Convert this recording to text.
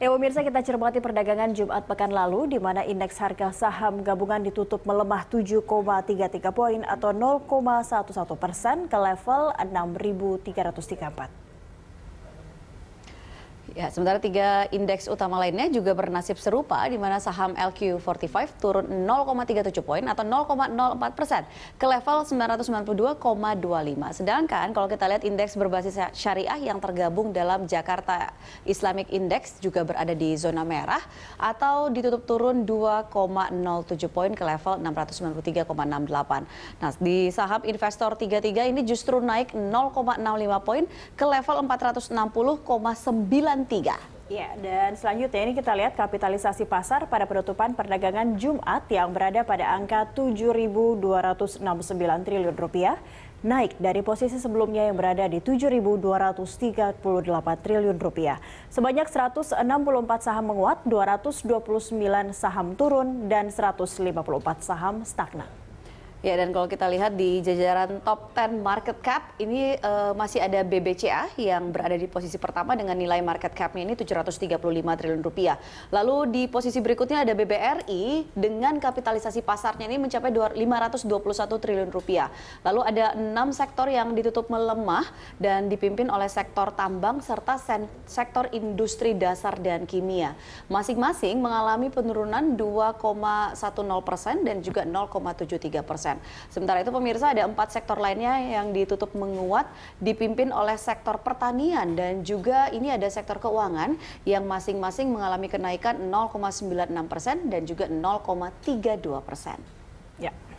Ya pemirsa kita cermati perdagangan Jumat pekan lalu di mana indeks harga saham gabungan ditutup melemah 7,33 poin atau 0,11 persen ke level 6.334. Ya, sementara tiga indeks utama lainnya juga bernasib serupa di mana saham LQ45 turun 0,37 poin atau 0,04 persen ke level 992,25. Sedangkan kalau kita lihat indeks berbasis syariah yang tergabung dalam Jakarta Islamic Index juga berada di zona merah atau ditutup turun 2,07 poin ke level 693,68. Nah, di saham investor 33 ini justru naik 0,65 poin ke level 460,9 dan 3. Ya, dan selanjutnya ini kita lihat kapitalisasi pasar pada penutupan perdagangan Jumat yang berada pada angka 7.269 triliun rupiah, naik dari posisi sebelumnya yang berada di 7.238 triliun rupiah. Sebanyak 164 saham menguat, 229 saham turun, dan 154 saham stagnan. Ya dan kalau kita lihat di jajaran top 10 market cap ini uh, masih ada BBCA yang berada di posisi pertama dengan nilai market capnya ini 735 triliun rupiah. Lalu di posisi berikutnya ada BBRI dengan kapitalisasi pasarnya ini mencapai 521 triliun rupiah. Lalu ada enam sektor yang ditutup melemah dan dipimpin oleh sektor tambang serta sektor industri dasar dan kimia. Masing-masing mengalami penurunan 2,10 persen dan juga 0,73 persen. Sementara itu pemirsa ada empat sektor lainnya yang ditutup menguat dipimpin oleh sektor pertanian dan juga ini ada sektor keuangan yang masing-masing mengalami kenaikan 0,96 persen dan juga 0,32 persen. Ya.